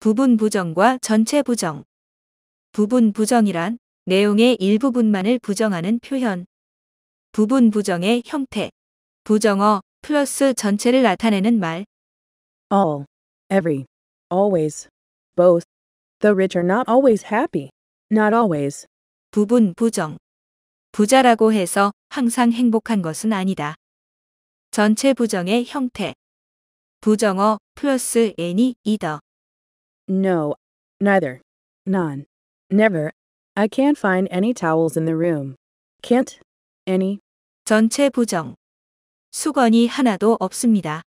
부분 부정과 전체 부정. 부분 부정이란 내용의 일부분만을 부정하는 표현. 부분 부정의 형태. 부정어 플러스 전체를 나타내는 말. all, every, always, both. The rich are not always happy. Not always. 부분 부정. 부자라고 해서 항상 행복한 것은 아니다. 전체 부정의 형태. 부정어 플러스 n이 이더. No, neither. None. Never. I can't find any towels in the room. Can't. Any. 전체 부정. 수건이 하나도 없습니다.